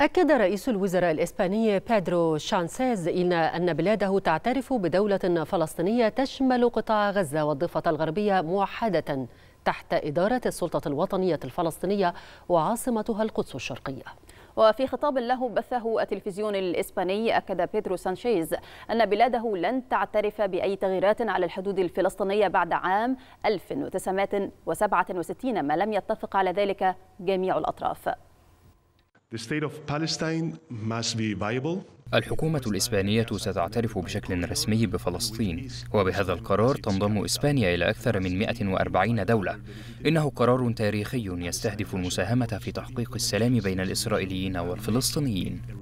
أكد رئيس الوزراء الإسباني بيدرو شانسيز إن أن بلاده تعترف بدولة فلسطينية تشمل قطاع غزة والضفة الغربية موحدة تحت إدارة السلطة الوطنية الفلسطينية وعاصمتها القدس الشرقية وفي خطاب له بثه التلفزيون الإسباني أكد بيدرو سانشيز أن بلاده لن تعترف بأي تغييرات على الحدود الفلسطينية بعد عام 1967 ما لم يتفق على ذلك جميع الأطراف الحكومة الإسبانية ستعترف بشكل رسمي بفلسطين وبهذا القرار تنضم إسبانيا إلى أكثر من 140 دولة إنه قرار تاريخي يستهدف المساهمة في تحقيق السلام بين الإسرائيليين والفلسطينيين